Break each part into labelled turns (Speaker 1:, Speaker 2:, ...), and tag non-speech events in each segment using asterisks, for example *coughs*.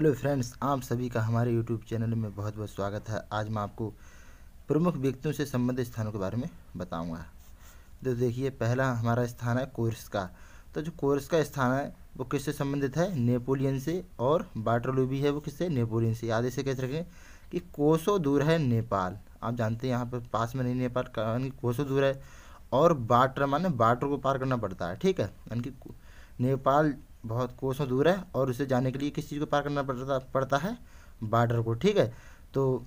Speaker 1: hello friends आप सभी का हमारे यूट्यूब चैनल में बहुत बहुत स्वागत है आज मैं आपको प्रमुख व्यक्तियों से संबंधित स्थानों के बारे में बताऊंगा तो देखिए पहला हमारा स्थान है कोर्स का तो जो कोर्स का स्थान है वो किससे संबंधित है नेपोलियन से और बाटरलू भी है वो किससे नेपोलियन से याद इसे कैसे रखें कि कोसो दूर है नेपाल आप जानते हैं यहाँ पर पास में नहीं नेपाल यानी कोसो दूर है और बाटर माने बाटर को पार करना पड़ता है ठीक है यानी कि नेपाल बहुत कोसों दूर है और उसे जाने के लिए किस चीज़ को पार करना पड़ता पड़ता है बार्डर को ठीक है तो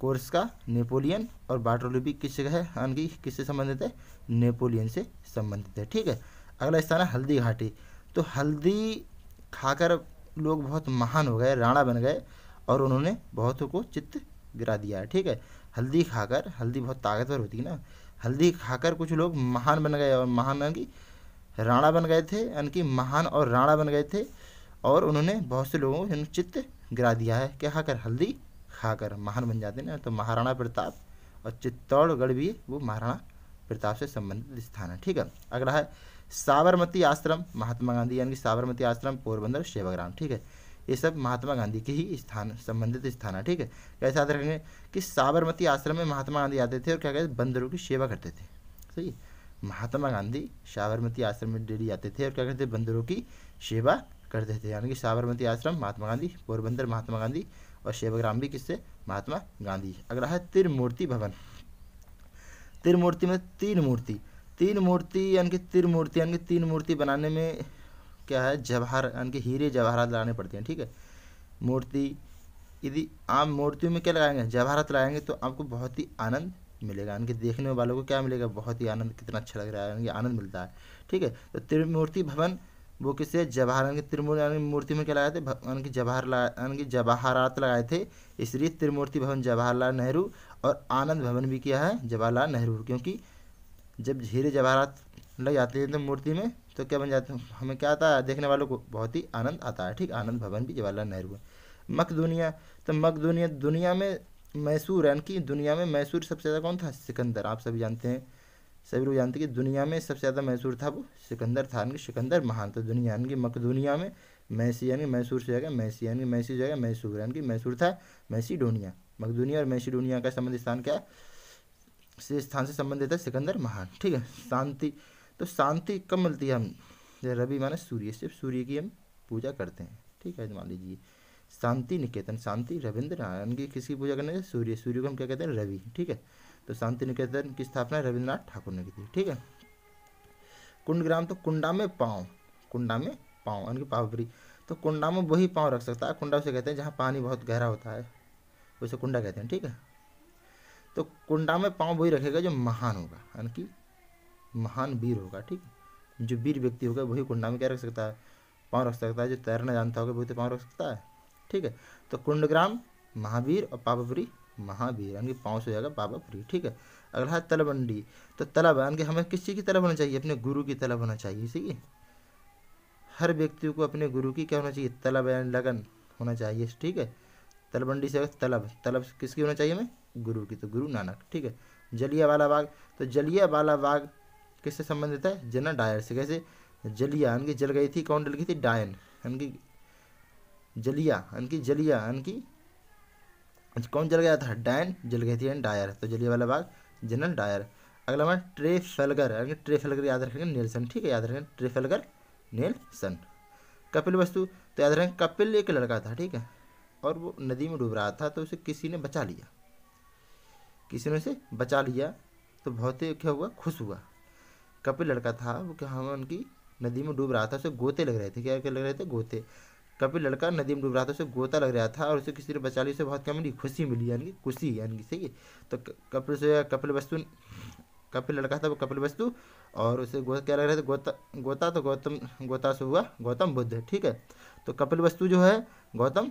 Speaker 1: कोर्स का नेपोलियन और बार्टोलो लिपी किस जगह है हाँ किससे संबंधित है नेपोलियन से संबंधित है ठीक है अगला स्थान है हल्दी घाटी तो हल्दी खाकर लोग बहुत महान हो गए राणा बन गए और उन्होंने बहुतों को चित्त गिरा दिया है ठीक है हल्दी खाकर हल्दी बहुत ताकतवर होती है ना हल्दी खाकर कुछ लोग महान बन गए और महान की राणा बन गए थे यानी कि महान और राणा बन गए थे और उन्होंने बहुत से लोगों को चित्त गिरा दिया है क्या खाकर हल्दी खाकर महान बन जाते हैं तो महाराणा प्रताप और चित्तौड़गढ़ भी वो महाराणा प्रताप से संबंधित स्थान है ठीक है अगला है साबरमती आश्रम महात्मा गांधी यानी कि साबरमती आश्रम पोरबंदर सेवाग्राम ठीक है ये सब महात्मा गांधी के ही स्थान संबंधित स्थान है ठीक है कैसे याद रखेंगे कि साबरमती आश्रम में महात्मा गांधी आते थे और क्या कहते बंदरों की सेवा करते थे सही है महात्मा गांधी साबरमती आश्रम में डेली आते थे और क्या करते बंदरों की सेवा करते थे यानी कि साबरमती आश्रम महात्मा गांधी पोरबंदर महात्मा गांधी और सेवाग्राम भी किससे महात्मा गांधी अगला है त्रिमूर्ति भवन त्रिमूर्ति में तीन मूर्ति तीन मूर्ति यानी कि त्रिमूर्ति यानी कि तीन मूर्ति बनाने में क्या है जवाहर यानी कि हीरे जवाहरात लाने पड़ते हैं ठीक है मूर्ति यदि आम मूर्तियों में क्या लगाएंगे जवाहरात लगाएंगे तो आपको बहुत ही आनंद मिलेगा यानी कि देखने वालों को क्या मिलेगा बहुत ही आनंद कितना अच्छा लग रहा है यानी कि आनंद मिलता है ठीक है तो त्रिमूर्ति भवन वो किसे जवाहर यानी कि त्रिमूर्ति यानी मूर्ति में क्या लगाए थे यानी कि जवाहरलाल यानी कि जवाहरात लगाए थे इसलिए त्रिमूर्ति भवन जवाहरलाल नेहरू और आनंद भवन भी किया है जवाहरलाल नेहरू क्योंकि जब हीरे जवाहरात लग जाते हैं तो मूर्ति में तो क्या बन जाते हैं हमें क्या आता है देखने वालों को बहुत ही आनंद आता है ठीक आनंद भवन भी जवाहरलाल नेहरू है दुनिया तो दुनिया दुनिया में मैसूर यानी कि दुनिया में मैसूर सबसे ज़्यादा कौन था सिकंदर आप सभी जानते हैं सभी लोग जानते हैं कि दुनिया में सबसे ज़्यादा मैसूर था वो सिकंदर था यानी सिकंदर महान था दुनिया यानी कि मकदुनिया में मैसी यानी मैसूर से जगह मैसी यानी मैसी जगह मैसूर यानी कि मैसूर था मैसीडोनिया मकदूनिया और मैसीडोनिया का संबंध स्थान क्या से स्थान से संबंधित है सिकंदर महान ठीक है शांति तो शांति कब मिलती है हम रवि माने सूर्य सिर्फ सूर्य की हम पूजा करते हैं ठीक है मान लीजिए शांति निकेतन शांति रविंद्र नारायण की किसी पूजा करने सूर्य सूर्य को हम क्या कहते हैं रवि ठीक है तो शांति निकेतन की स्थापना रविन्द्रनाथ ठाकुर ने की थी ठीक है कुंड ग्राम तो कुंडा में पाँव कुंडा में पाँव यानी कि पावरी तो कुंडा में वही पाँव रख सकता है कुंडा उसे कहते हैं जहाँ पानी बहुत गहरा होता है उसे कुंडा कहते हैं ठीक है तो कुंडा में पाँव वही रखेगा जो महान होगा यानी कि महान वीर होगा ठीक है जो वीर व्यक्ति होगा वही कुंडा में क्या रख सकता है पाँव रख सकता है जो तैरना जानता होगा वही तो पाँव रख सकता है ठीक है तो कुंडग्राम महावीर और पापापुरी महावीर यानी पाँव से हो जाएगा पापापुरी ठीक है अगला है तलबंडी तो तलब यानी कि हमें किसी की तलब होना चाहिए अपने गुरु की तलब होना चाहिए ठीक है हर व्यक्ति को अपने गुरु की क्या होना चाहिए तलब यानी लगन होना चाहिए ठीक है तलबंडी से तलब तलब किसकी होना चाहिए हमें गुरु की तो गुरु नानक ठीक है जलिया वाला बाग तो जलिया वाला बाग किससे संबंधित है जना डायर से कैसे जलिया यानी कि जल गई थी कौन डल गई थी डायन यानी कि जलिया यानी कि जलिया यानी कि कौन जल गया था डैन जल गई थी डायर तो जलिया वाला बाग जनरल डायर अगला हमारा ट्रेफलगर यानी ट्रेफलगर याद रखेंगे नेल्सन ठीक है याद रखेंगे ट्रेफलगर नेल्सन कपिल वस्तु तो याद रखें कपिल एक लड़का था ठीक है और वो नदी में डूब रहा था तो उसे किसी ने बचा लिया किसी ने उसे बचा लिया तो बहुत ही क्या हुआ खुश हुआ कपिल लड़का था वो क्या हम उनकी नदी में डूब रहा था उसे गोते लग रहे थे क्या क्या लग रहे थे गोते कभी लड़का नदी में डूब रहा था उसे गोता लग रहा था और उसे किसी ने बचा लिया उसे बहुत क्या मिली खुशी मिली यानी कि खुशी यानी कि सही है तो कपिल से कपिल वस्तु कपिल लड़का था वो कपिल वस्तु और उसे गो क्या लग रहा था गोता गोता तो गौतम गोता से हुआ गौतम बुद्ध ठीक है तो कपिल वस्तु जो है गौतम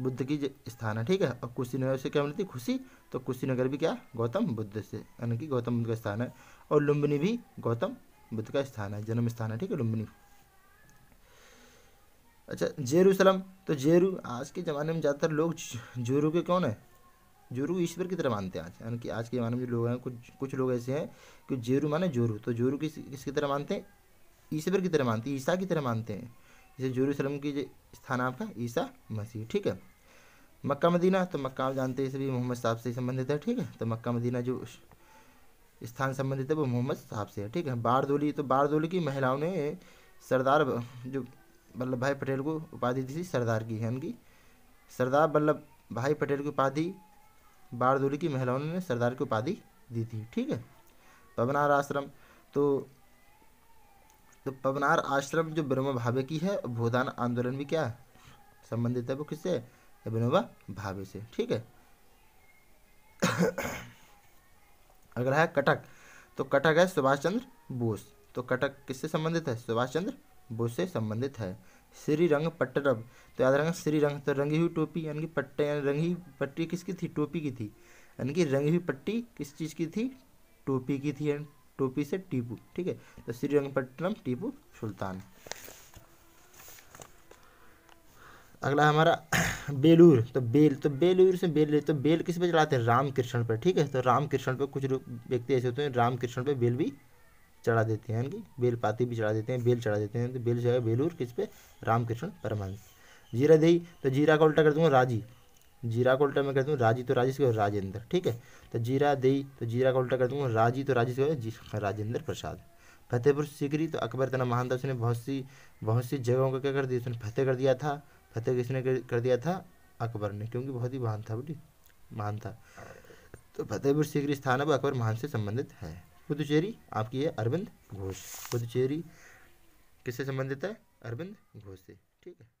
Speaker 1: बुद्ध की स्थान है ठीक है और कुशीनगर से क्या मिलती खुशी तो कुशीनगर भी क्या गौतम बुद्ध से यानी कि गौतम बुद्ध का स्थान है और लुम्बिनी भी गौतम बुद्ध का स्थान है जन्म स्थान है ठीक है लुम्बिनी अच्छा जेरूसलम तो जेरू आज के ज़माने में ज़्यादातर लोग जेरू के कौन है जोरू ईश्वर की तरह मानते हैं आज यानी कि आज के ज़माने में जो लोग हैं कुछ कुछ लोग ऐसे हैं कि जेरू माने जोरू तो जोरू किस किसकी तरह मानते हैं ईश्वर की तरह मानते हैं ईसा की तरह मानते हैं जैसे जेरूसलम की स्थान आपका ईसा मसीह ठीक है मक्का मदीना तो मक्का आप जानते हैं भी मोहम्मद साहब से संबंधित है ठीक है तो मक्का मदीना जो स्थान संबंधित है वो मोहम्मद साहब से है ठीक है बारदोली तो बारदोली की महिलाओं ने सरदार जो वल्लभ भाई पटेल को उपाधि दी थी सरदार की यानी सरदार वल्लभ भाई पटेल की उपाधि बारदूरी की महिलाओं ने सरदार की उपाधि दी थी ठीक है पवनार आश्रम तो तो पवनार आश्रम जो ब्रह्म भावे की है भूदान आंदोलन भी क्या संबंधित है वो किससे विनोबा भावे से ठीक है *coughs* अगला है कटक तो कटक है सुभाष चंद्र बोस तो कटक किससे संबंधित है सुभाष चंद्र से संबंधित है श्री रंग पट्टरब तो याद रखना श्री रंग तो रंगी हुई टोपी यानी कि पट्टे यानी रंगी पट्टी किसकी थी टोपी की थी यानी कि रंगी हुई पट्टी किस चीज़ की थी टोपी की थी टोपी से टीपू ठीक है तो श्री श्रीरंगपट्टनम टीपू सुल्तान अगला हमारा बेलूर तो बेल तो बेलूर से बेल तो बेल किस पे चलाते हैं रामकृष्ण पर ठीक है तो रामकृष्ण पर कुछ व्यक्ति ऐसे होते हैं रामकृष्ण पर बेल भी चढ़ा देते हैं कि बेल पाती भी चढ़ा देते हैं बेल चढ़ा देते हैं तो बेल जो बेलूर किस पे रामकृष्ण परमहंस जीरा दही तो जीरा का उल्टा कर दूँगा राजी जीरा का उल्टा मैं कर दूँ राजी तो राजेश को राजेंद्र ठीक है तो जीरा दही तो जीरा का उल्टा कर दूँगा राजी तो राजेश से राजेंद्र प्रसाद फतेहपुर सिकरी तो अकबर तना महान था उसने बहुत सी बहुत सी जगहों का क्या कर दिया उसने फतेह कर दिया था फतेह किसने कर दिया था अकबर ने क्योंकि बहुत ही महान था बोली महान था तो फतेहपुर सिकरी स्थान अब अकबर महान से संबंधित है पुदुचेरी आपकी है अरविंद घोष पुदुचेरी किससे संबंधित है अरविंद घोष से ठीक है